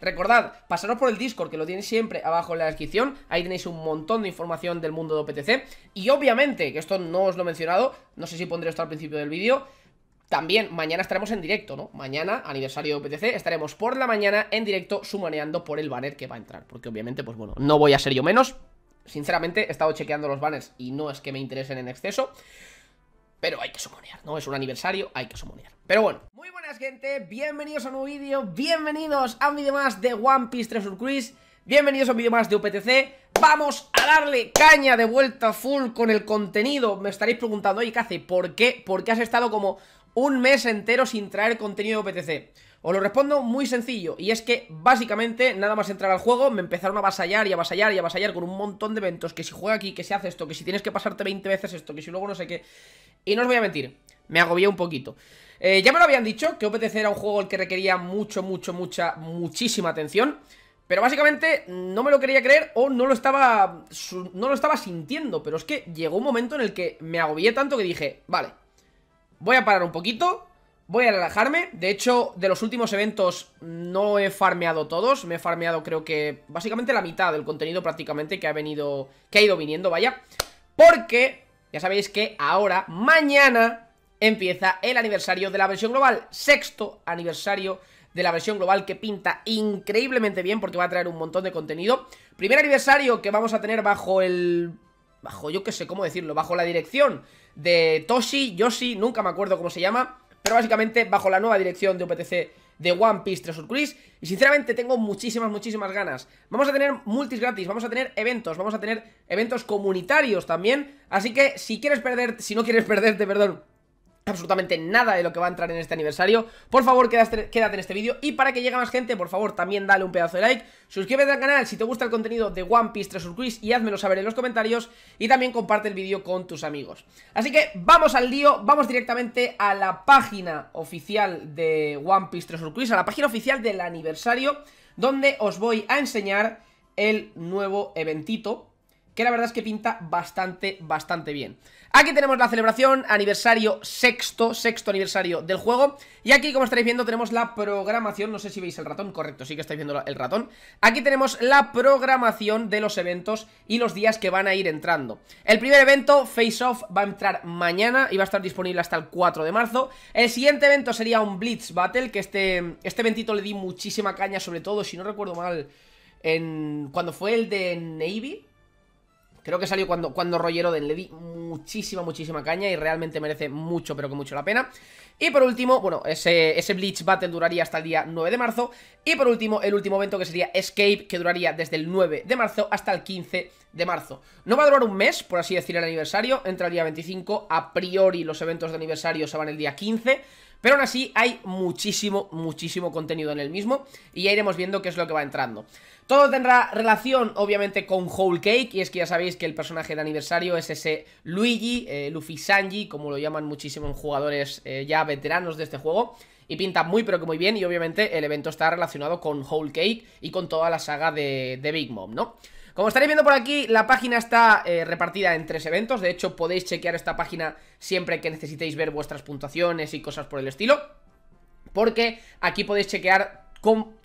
Recordad, pasaros por el Discord que lo tenéis siempre abajo en la descripción, ahí tenéis un montón de información del mundo de OPTC y obviamente, que esto no os lo he mencionado, no sé si pondré esto al principio del vídeo, también mañana estaremos en directo, ¿no? Mañana, aniversario de OPTC, estaremos por la mañana en directo sumaneando por el banner que va a entrar, porque obviamente, pues bueno, no voy a ser yo menos, sinceramente he estado chequeando los banners y no es que me interesen en exceso, pero hay que sumonear, ¿no? Es un aniversario, hay que sumonear. Pero bueno. Muy buenas, gente. Bienvenidos a un nuevo vídeo. Bienvenidos a un vídeo más de One Piece Treasure Cruise. Bienvenidos a un vídeo más de OPTC, Vamos a darle caña de vuelta full con el contenido. Me estaréis preguntando, oye, ¿qué hace? ¿Por qué? ¿Por qué has estado como un mes entero sin traer contenido de OPTC? Os lo respondo muy sencillo, y es que básicamente nada más entrar al juego me empezaron a avasallar y avasallar y avasallar con un montón de eventos, que si juega aquí, que si hace esto, que si tienes que pasarte 20 veces esto, que si luego no sé qué... Y no os voy a mentir, me agobié un poquito. Eh, ya me lo habían dicho, que OPTC era un juego el que requería mucho, mucho, mucha, muchísima atención, pero básicamente no me lo quería creer o no lo estaba, no lo estaba sintiendo, pero es que llegó un momento en el que me agobié tanto que dije, vale, voy a parar un poquito Voy a relajarme, de hecho, de los últimos eventos no he farmeado todos, me he farmeado creo que básicamente la mitad del contenido prácticamente que ha venido, que ha ido viniendo, vaya, porque ya sabéis que ahora, mañana, empieza el aniversario de la versión global, sexto aniversario de la versión global que pinta increíblemente bien porque va a traer un montón de contenido, primer aniversario que vamos a tener bajo el bajo yo que sé cómo decirlo, bajo la dirección de Toshi, Yoshi, nunca me acuerdo cómo se llama, pero básicamente bajo la nueva dirección de UPTC de One Piece Treasure Cruise y sinceramente tengo muchísimas, muchísimas ganas. Vamos a tener multis gratis, vamos a tener eventos, vamos a tener eventos comunitarios también, así que si quieres perder, si no quieres perderte, perdón, absolutamente nada de lo que va a entrar en este aniversario Por favor, quédate, en este vídeo Y para que llegue más gente, por favor, también dale un pedazo de like Suscríbete al canal si te gusta el contenido de One Piece Treasure Cruise Y házmelo saber en los comentarios Y también comparte el vídeo con tus amigos Así que vamos al lío, vamos directamente a la página oficial de One Piece Treasure Cruise A la página oficial del aniversario Donde os voy a enseñar el nuevo eventito que la verdad es que pinta bastante, bastante bien. Aquí tenemos la celebración, aniversario sexto, sexto aniversario del juego. Y aquí, como estaréis viendo, tenemos la programación, no sé si veis el ratón, correcto, sí que estáis viendo el ratón. Aquí tenemos la programación de los eventos y los días que van a ir entrando. El primer evento, Face Off, va a entrar mañana y va a estar disponible hasta el 4 de marzo. El siguiente evento sería un Blitz Battle, que este, este eventito le di muchísima caña, sobre todo, si no recuerdo mal, en, cuando fue el de Navy, Creo que salió cuando, cuando Roger Oden le di muchísima, muchísima caña y realmente merece mucho, pero que mucho la pena. Y por último, bueno, ese, ese Bleach Battle duraría hasta el día 9 de marzo. Y por último, el último evento que sería Escape, que duraría desde el 9 de marzo hasta el 15 de marzo. No va a durar un mes, por así decir, el aniversario, entra el día 25. A priori los eventos de aniversario se van el día 15. Pero aún así hay muchísimo, muchísimo contenido en el mismo y ya iremos viendo qué es lo que va entrando. Todo tendrá relación, obviamente, con Whole Cake, y es que ya sabéis que el personaje de aniversario es ese Luigi, eh, Luffy Sanji, como lo llaman muchísimos jugadores eh, ya veteranos de este juego, y pinta muy pero que muy bien, y obviamente el evento está relacionado con Whole Cake y con toda la saga de, de Big Mom, ¿no? Como estaréis viendo por aquí, la página está eh, repartida en tres eventos. De hecho, podéis chequear esta página siempre que necesitéis ver vuestras puntuaciones y cosas por el estilo. Porque aquí podéis chequear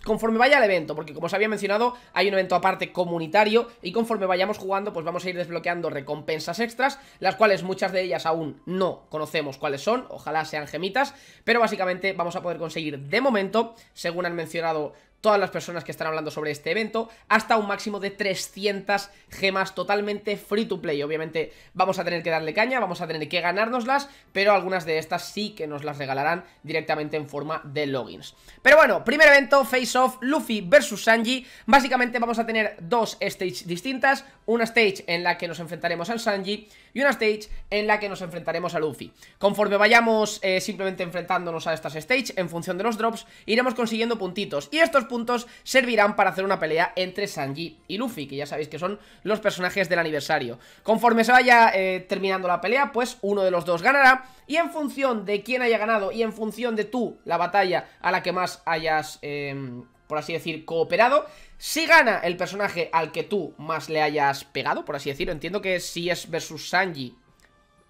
conforme vaya el evento, porque como os había mencionado, hay un evento aparte comunitario y conforme vayamos jugando, pues vamos a ir desbloqueando recompensas extras, las cuales muchas de ellas aún no conocemos cuáles son, ojalá sean gemitas, pero básicamente vamos a poder conseguir de momento, según han mencionado todas las personas que están hablando sobre este evento, hasta un máximo de 300 gemas totalmente free to play. Obviamente vamos a tener que darle caña, vamos a tener que ganárnoslas, pero algunas de estas sí que nos las regalarán directamente en forma de logins. Pero bueno, primer evento, Face Off, Luffy versus Sanji. Básicamente vamos a tener dos stages distintas, una stage en la que nos enfrentaremos al Sanji y una stage en la que nos enfrentaremos a Luffy. Conforme vayamos eh, simplemente enfrentándonos a estas stages, en función de los drops, iremos consiguiendo puntitos. Y estos puntitos servirán para hacer una pelea entre Sanji y Luffy, que ya sabéis que son los personajes del aniversario. Conforme se vaya eh, terminando la pelea, pues uno de los dos ganará y en función de quién haya ganado y en función de tú la batalla a la que más hayas... Em, por así decir, cooperado. Si gana el personaje al que tú más le hayas pegado, por así decirlo, entiendo que si es versus Sanji,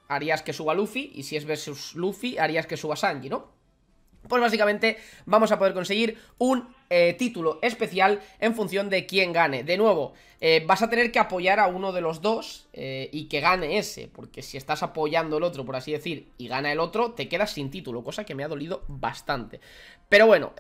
harías que suba Luffy, y si es versus Luffy, harías que suba Sanji, ¿no? pues básicamente vamos a poder conseguir un eh, título especial en función de quién gane. De nuevo, eh, vas a tener que apoyar a uno de los dos eh, y que gane ese, porque si estás apoyando el otro, por así decir, y gana el otro, te quedas sin título, cosa que me ha dolido bastante. Pero bueno,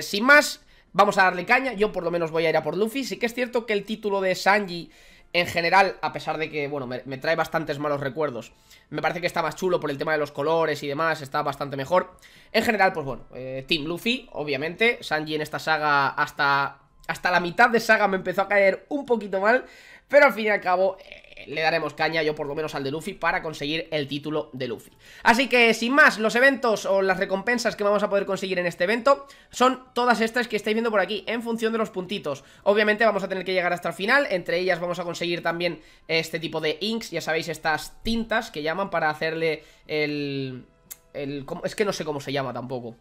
sin más, vamos a darle caña, yo por lo menos voy a ir a por Luffy. Sí que es cierto que el título de Sanji... En general, a pesar de que, bueno, me, trae bastantes malos recuerdos Me parece que está más chulo por el tema de los colores y demás Está bastante mejor En general, pues bueno, eh, Team Luffy, obviamente Sanji en esta saga hasta hasta la mitad de saga me empezó a caer un poquito mal pero al fin y al cabo, eh, le daremos caña yo por lo menos al de Luffy para conseguir el título de Luffy. Así que sin más, los eventos o las recompensas que vamos a poder conseguir en este evento son todas estas que estáis viendo por aquí en función de los puntitos. Obviamente vamos a tener que llegar hasta el final, entre ellas vamos a conseguir también este tipo de inks, ya sabéis estas tintas que llaman para hacerle el... el es que no sé cómo se llama tampoco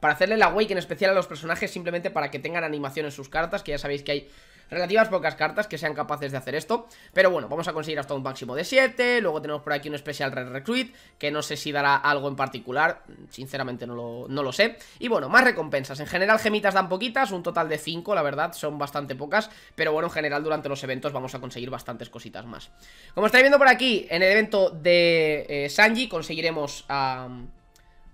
para hacerle la wake en especial a los personajes simplemente para que tengan animación en sus cartas, que ya sabéis que hay Relativas pocas cartas que sean capaces de hacer esto Pero bueno, vamos a conseguir hasta un máximo de 7 Luego tenemos por aquí un especial Red Recruit Que no sé si dará algo en particular Sinceramente no lo, no lo sé Y bueno, más recompensas En general gemitas dan poquitas Un total de 5, la verdad, son bastante pocas Pero bueno, en general durante los eventos vamos a conseguir bastantes cositas más Como estáis viendo por aquí, en el evento de eh, Sanji conseguiremos a...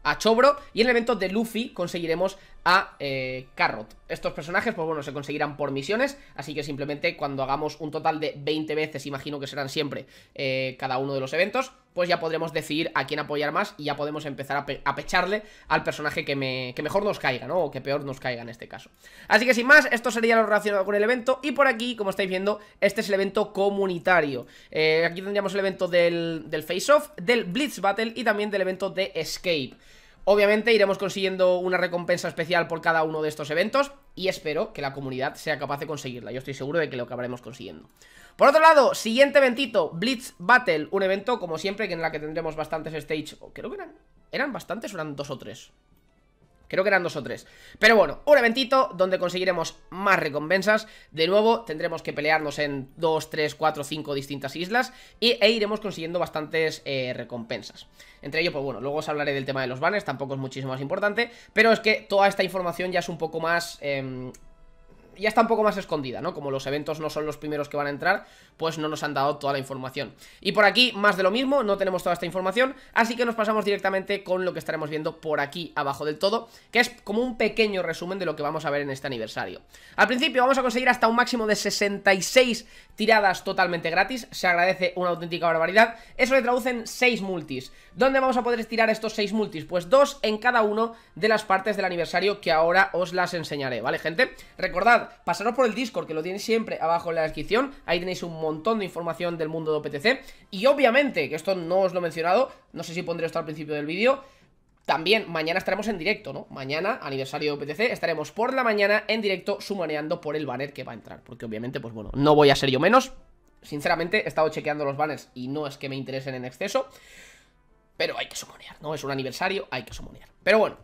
a Chobro Y en el evento de Luffy conseguiremos a eh, Carrot. Estos personajes, pues bueno, se conseguirán por misiones, así que simplemente cuando hagamos un total de 20 veces, imagino que serán siempre eh, cada uno de los eventos, pues ya podremos decidir a quién apoyar más y ya podemos empezar a, pecharle al personaje que, mejor nos caiga, ¿no? O que peor nos caiga en este caso. Así que sin más, esto sería lo relacionado con el evento y por aquí, como estáis viendo, este es el evento comunitario. Eh, aquí tendríamos el evento del, del Face-Off, del Blitz Battle y también del evento de Escape. Obviamente iremos consiguiendo una recompensa especial por cada uno de estos eventos y espero que la comunidad sea capaz de conseguirla. Yo estoy seguro de que lo acabaremos consiguiendo. Por otro lado, siguiente eventito, Blitz Battle, un evento como siempre que en la que tendremos bastantes stage, creo que eran, eran bastantes eran dos o tres. Creo que eran dos o tres. Pero bueno, un eventito donde conseguiremos más recompensas. De nuevo, tendremos que pelearnos en dos, tres, cuatro, cinco distintas islas. Y, e iremos consiguiendo bastantes eh, recompensas. Entre ellos pues bueno, luego os hablaré del tema de los banners. Tampoco es muchísimo más importante. Pero es que toda esta información ya es un poco más... Em, ya está un poco más escondida, ¿no? Como los eventos no son los primeros que van a entrar, pues no nos han dado toda la información. Y por aquí, más de lo mismo, no tenemos toda esta información, así que nos pasamos directamente con lo que estaremos viendo por aquí abajo del todo, que es como un pequeño resumen de lo que vamos a ver en este aniversario. Al principio vamos a conseguir hasta un máximo de 66 tiradas totalmente gratis, se agradece una auténtica barbaridad, eso le traducen 6 multis. ¿Dónde vamos a poder tirar estos 6 multis? Pues dos en cada uno de las partes del aniversario que ahora os las enseñaré, ¿vale, gente? Recordad, pasaros por el Discord, que lo tenéis siempre abajo en la descripción. Ahí tenéis un montón de información del mundo de OPTC. Y obviamente, que esto no os lo he mencionado, no sé si pondré esto al principio del vídeo. También mañana estaremos en directo, ¿no? Mañana, aniversario de OPTC, estaremos por la mañana en directo sumaneando por el banner que va a entrar. Porque obviamente, pues bueno, no voy a ser yo menos. Sinceramente, he estado chequeando los banners y no es que me interesen en exceso. Pero hay que sumonear, ¿no? Es un aniversario, hay que sumonear. Pero bueno,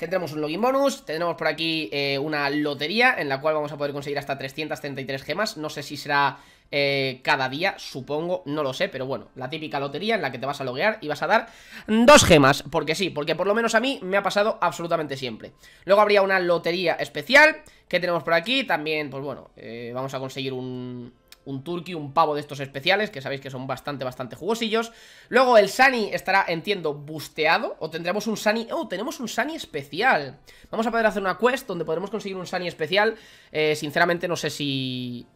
Tendremos un login bonus, tenemos por aquí eh, una lotería en la cual vamos a poder conseguir hasta 333 gemas. No sé si será eh, cada día, supongo, no lo sé, pero bueno, la típica lotería en la que te vas a loguear y vas a dar dos gemas, porque sí, porque por lo menos a mí me ha pasado absolutamente siempre. Luego habría una lotería especial que tenemos por aquí, también, pues bueno, eh, vamos a conseguir un, un turkey, un pavo de estos especiales, que sabéis que son bastante, bastante jugosillos. Luego el Sani estará, entiendo, busteado, o tendremos un Sani... ¡Oh, tenemos un Sani especial! Vamos a poder hacer una quest donde podremos conseguir un Sani especial. Eh, sinceramente no sé si...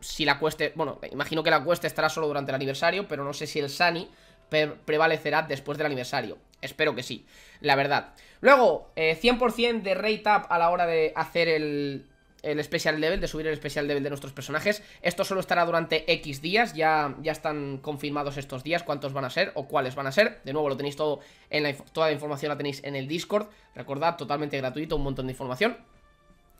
Si la quest... Bueno, imagino que la quest estará solo durante el aniversario, pero no sé si el Sani prevalecerá después del aniversario. Espero que sí, la verdad. Luego, 100% eh, de rate up a la hora de hacer el el special level, de subir el especial level de nuestros personajes. Esto solo estará durante X días, ya, ya están confirmados estos días, cuántos van a ser o cuáles van a ser. De nuevo, lo tenéis todo en toda la información la tenéis en el Discord. Recordad, totalmente gratuito, un montón de información.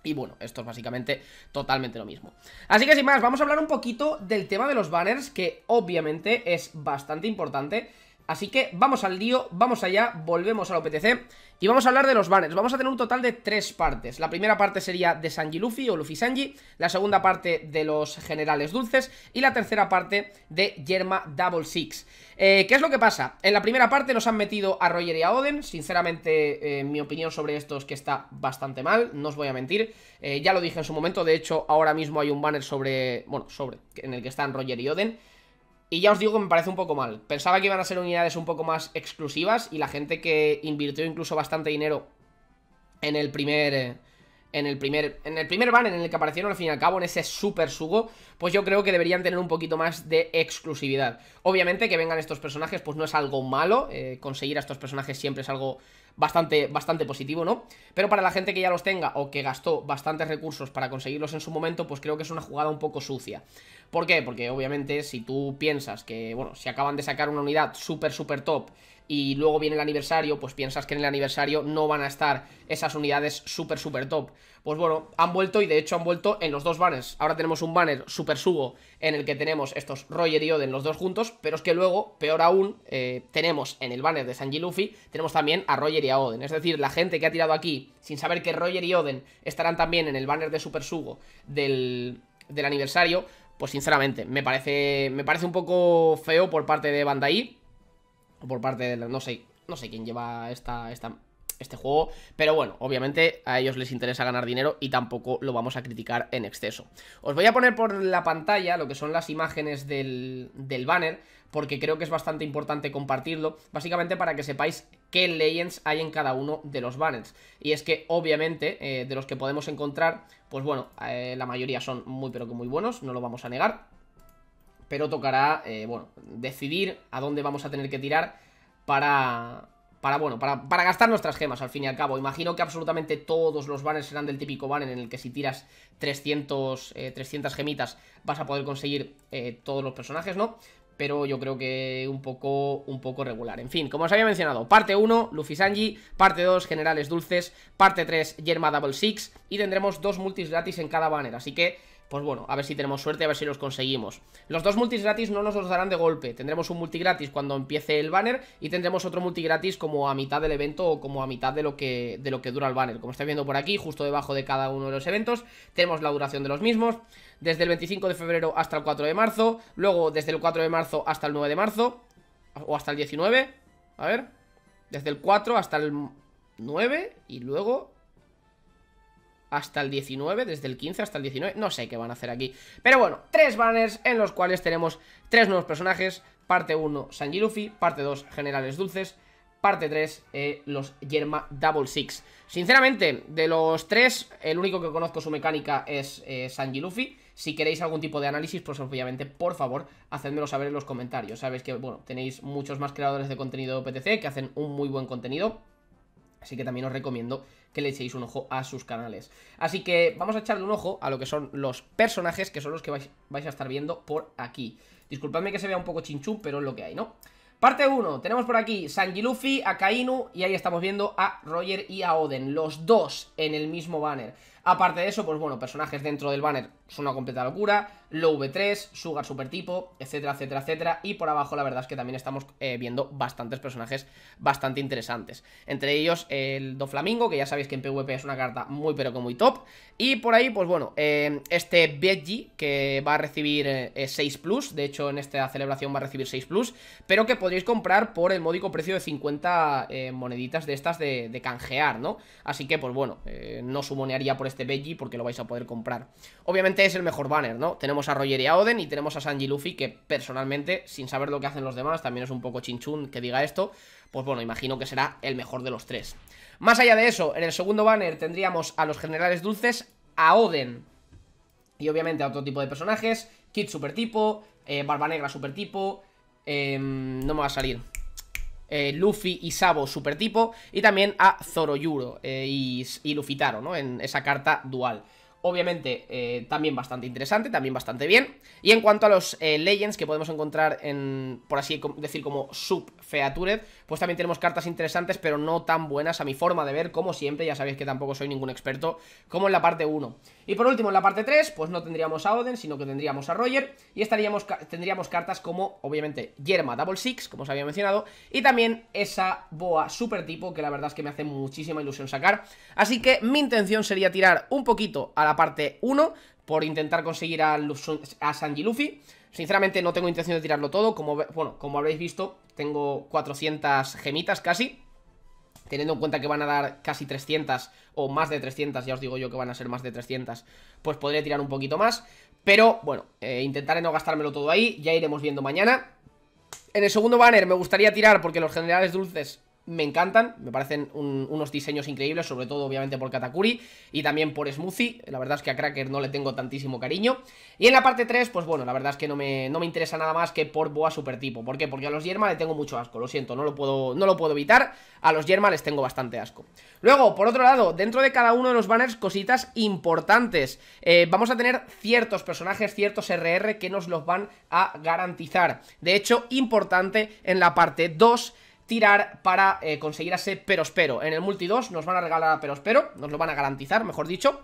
Y bueno, esto es básicamente totalmente lo mismo Así que sin más, vamos a hablar un poquito del tema de los banners Que obviamente es bastante importante Así que vamos al lío, vamos allá, volvemos a lo OPTC y vamos a hablar de los banners. Vamos a tener un total de tres partes. La primera parte sería de Sanji Luffy o Luffy Sanji, la segunda parte de los generales dulces y la tercera parte de Yerma Double Six. Eh, ¿Qué es lo que pasa? En la primera parte nos han metido a Roger y a Oden. Sinceramente, eh, mi opinión sobre esto es que está bastante mal, no os voy a mentir. Eh, ya lo dije en su momento, de hecho, ahora mismo hay un banner sobre... Bueno, sobre, en el que están Roger y Oden. Y ya os digo que me parece un poco mal. Pensaba que iban a ser unidades un poco más exclusivas y la gente que invirtió incluso bastante dinero en el primer eh, en el primer en el primer banner en el que aparecieron al fin y al cabo, en ese super sugo, pues yo creo que deberían tener un poquito más de exclusividad. Obviamente que vengan estos personajes, pues no es algo malo, eh, conseguir a estos personajes siempre es algo bastante, bastante positivo, ¿no? Pero para la gente que ya los tenga o que gastó bastantes recursos para conseguirlos en su momento, pues creo que es una jugada un poco sucia. ¿Por qué? Porque obviamente si tú piensas que, bueno, si acaban de sacar una unidad súper, súper top y luego viene el aniversario, pues piensas que en el aniversario no van a estar esas unidades súper, súper top. Pues bueno, han vuelto y de hecho han vuelto en los dos banners. Ahora tenemos un banner super sugo en el que tenemos estos Roger y Oden los dos juntos, pero es que luego, peor aún, eh, tenemos en el banner de Sanji Luffy, tenemos también a Roger y a Oden. Es decir, la gente que ha tirado aquí, sin saber que Roger y Oden estarán también en el banner de super sugo del, del aniversario, pues sinceramente, me parece, me parece un poco feo por parte de Bandai, por parte de... No sé, no sé quién lleva esta, esta, este juego, pero bueno, obviamente a ellos les interesa ganar dinero y tampoco lo vamos a criticar en exceso. Os voy a poner por la pantalla lo que son las imágenes del, del banner, porque creo que es bastante importante compartirlo, básicamente para que sepáis qué legends hay en cada uno de los banners. Y es que, obviamente, eh, de los que podemos encontrar, pues bueno, eh, la mayoría son muy pero que muy buenos, no lo vamos a negar pero tocará, eh, bueno, decidir a dónde vamos a tener que tirar para, para bueno, para, para, gastar nuestras gemas al fin y al cabo. Imagino que absolutamente todos los banners serán del típico banner en el que si tiras 300, eh, gemitas vas a poder conseguir eh, todos los personajes, ¿no? Pero yo creo que un poco, un poco regular. En fin, como os había mencionado, parte 1, Luffy Sanji, parte 2, Generales Dulces, parte 3, Yerma Double Six y tendremos dos multis gratis en cada banner. Así que pues bueno, a ver si tenemos suerte, a ver si los conseguimos. Los dos multis gratis no nos los darán de golpe, tendremos un multi gratis cuando empiece el banner y tendremos otro multi gratis como a mitad del evento o como a mitad de lo que, de lo que dura el banner. Como estáis viendo por aquí, justo debajo de cada uno de los eventos, tenemos la duración de los mismos, desde el 25 de febrero hasta el 4 de marzo, luego desde el 4 de marzo hasta el 9 de marzo, o hasta el 19, a ver, desde el 4 hasta el 9 y luego hasta el 19, desde el 15 hasta el 19, no sé qué van a hacer aquí. Pero bueno, tres banners en los cuales tenemos tres nuevos personajes, parte 1 Sanji Luffy, parte 2 Generales Dulces, parte 3 eh, los Yerma Double Six. Sinceramente, de los tres, el único que conozco su mecánica es eh, Sanji Luffy. Si queréis algún tipo de análisis, pues obviamente, por favor, hacedmelo saber en los comentarios. Sabéis que, bueno, tenéis muchos más creadores de contenido PTC que hacen un muy buen contenido. Así que también os recomiendo que le echéis un ojo a sus canales. Así que vamos a echarle un ojo a lo que son los personajes, que son los que vais, a estar viendo por aquí. Disculpadme que se vea un poco chinchú, pero es lo que hay, ¿no? Parte 1, tenemos por aquí Sanji Luffy, a Kainu y ahí estamos viendo a Roger y a Oden, los dos en el mismo banner. Aparte de eso, pues bueno, personajes dentro del banner es una completa locura, Low V3, Sugar Super Tipo, etcétera, etcétera, etcétera. Y por abajo la verdad es que también estamos eh, viendo bastantes personajes bastante interesantes. Entre ellos el Doflamingo, que ya sabéis que en PvP es una carta muy pero que muy top. Y por ahí, pues bueno, eh, este Veggie, que va a recibir 6 eh, plus, de hecho en esta celebración va a recibir 6 plus, pero que podréis comprar por el módico precio de 50 moneditas de estas de, de, canjear, ¿no? Así que pues bueno, no sumonearía por este Veggie porque lo vais a poder comprar. Obviamente es el mejor banner, ¿no? Tenemos a Roger y a Oden y tenemos a Sanji Luffy que personalmente, sin saber lo que hacen los demás, también es un poco chinchún que diga esto, pues bueno, imagino que será el mejor de los tres. Más allá de eso, en el segundo banner tendríamos a los generales dulces, a Oden y obviamente a otro tipo de personajes, Kid super tipo eh, Barba Negra supertipo, tipo em, no me va a salir... Eh, Luffy y Sabo tipo y también a Zoroyuro eh, y, y Lufitaro, ¿no? En esa carta dual obviamente eh, también bastante interesante, también bastante bien. Y en cuanto a los eh, Legends que podemos encontrar en, por así decir, como sub-Featured, pues también tenemos cartas interesantes, pero no tan buenas a mi forma de ver, como siempre, ya sabéis que tampoco soy ningún experto, como en la parte 1. Y por último, en la parte 3, pues no tendríamos a Oden, sino que tendríamos a Roger, y estaríamos, tendríamos cartas como, obviamente, Yerma Double Six, como os había mencionado, y también esa Boa Super Tipo, que la verdad es que me hace muchísima ilusión sacar. Así que mi intención sería tirar un poquito a la parte 1 por intentar conseguir a, Sanji Luffy. Sinceramente no tengo intención de tirarlo todo, como, bueno, como habréis visto, tengo 400 gemitas casi, teniendo en cuenta que van a dar casi 300 o más de 300, ya os digo yo que van a ser más de 300, pues podré tirar un poquito más, pero bueno, eh, intentaré no gastármelo todo ahí, ya iremos viendo mañana. En el segundo banner me gustaría tirar, porque los generales dulces me encantan, me parecen unos diseños increíbles, sobre todo obviamente por Katakuri y también por Smoothie, la verdad es que a Cracker no le tengo tantísimo cariño. Y en la parte 3, pues bueno, la verdad es que no me, no me interesa nada más que por Boa Supertipo, ¿por qué? Porque a los Yerma le tengo mucho asco, lo siento, no lo puedo, no lo puedo evitar, a los Yerma les tengo bastante asco. Luego, por otro lado, dentro de cada uno de los banners, cositas importantes, eh, vamos a tener ciertos personajes, ciertos RR que nos los van a garantizar. De hecho, importante en la parte 2 tirar para eh, conseguir a ese Perospero. En el Multi 2 nos van a regalar a Perospero, nos lo van a garantizar, mejor dicho.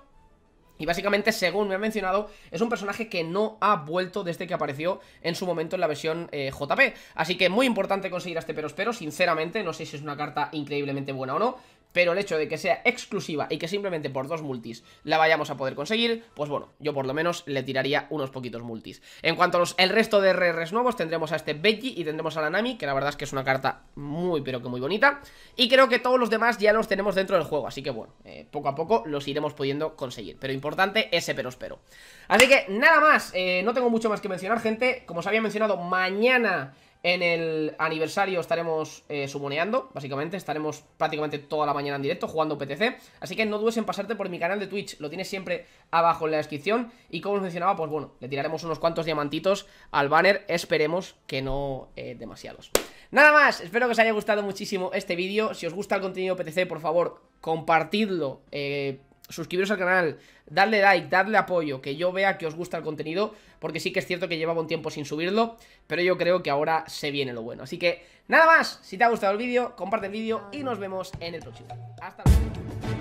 Y básicamente, según me han mencionado, es un personaje que no ha vuelto desde que apareció en su momento en la versión eh, JP. Así que muy importante conseguir a este Perospero, sinceramente, no sé si es una carta increíblemente buena o no, pero el hecho de que sea exclusiva y que simplemente por dos multis la vayamos a poder conseguir, pues bueno, yo por lo menos le tiraría unos poquitos multis. En cuanto a el resto de RRs nuevos, tendremos a este Veggie y tendremos a la Nami, que la verdad es que es una carta muy pero que muy bonita, y creo que todos los demás ya los tenemos dentro del juego, así que bueno, eh, poco a poco los iremos pudiendo conseguir, pero importante ese pero espero. Así que nada más, eh, no tengo mucho más que mencionar gente, como os había mencionado, mañana... En el aniversario estaremos eh, sumoneando, básicamente, estaremos prácticamente toda la mañana en directo jugando PTC, así que no dudes en pasarte por mi canal de Twitch, lo tienes siempre abajo en la descripción, y como os mencionaba, pues bueno, le tiraremos unos cuantos diamantitos al banner, esperemos que no eh, demasiados. Nada más, espero que os haya gustado muchísimo este vídeo, si os gusta el contenido PTC, por favor, compartidlo, eh suscribiros al canal, darle like, darle apoyo, que yo vea que os gusta el contenido, porque sí que es cierto que llevaba un tiempo sin subirlo, pero yo creo que ahora se viene lo bueno. Así que nada más, si te ha gustado el vídeo, comparte el vídeo y nos vemos en el próximo. Hasta luego.